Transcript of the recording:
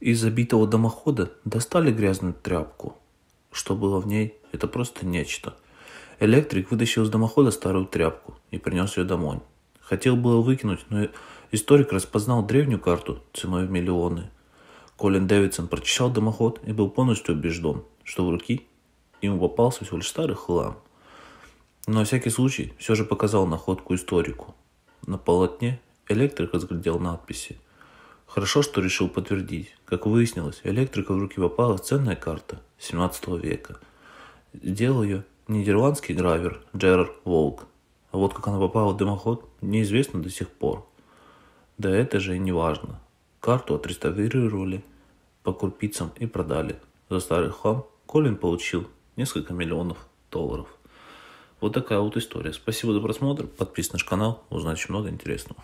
Из забитого домохода достали грязную тряпку. Что было в ней, это просто нечто. Электрик вытащил из домохода старую тряпку и принес ее домой. Хотел было выкинуть, но историк распознал древнюю карту ценой в миллионы. Колин Дэвидсон прочищал дымоход и был полностью убежден, что в руки ему попался всего лишь старый хлам. Но на всякий случай все же показал находку историку. На полотне электрик разглядел надписи – Хорошо, что решил подтвердить. Как выяснилось, электрика в руки попала ценная карта 17 века. Сделал ее нидерландский гравер Джерард Волк. А вот как она попала в дымоход, неизвестно до сих пор. Да это же и не важно. Карту отреставрировали по курпицам и продали. За старый хлам Колин получил несколько миллионов долларов. Вот такая вот история. Спасибо за просмотр. Подписывайтесь на наш канал. Узнать много интересного.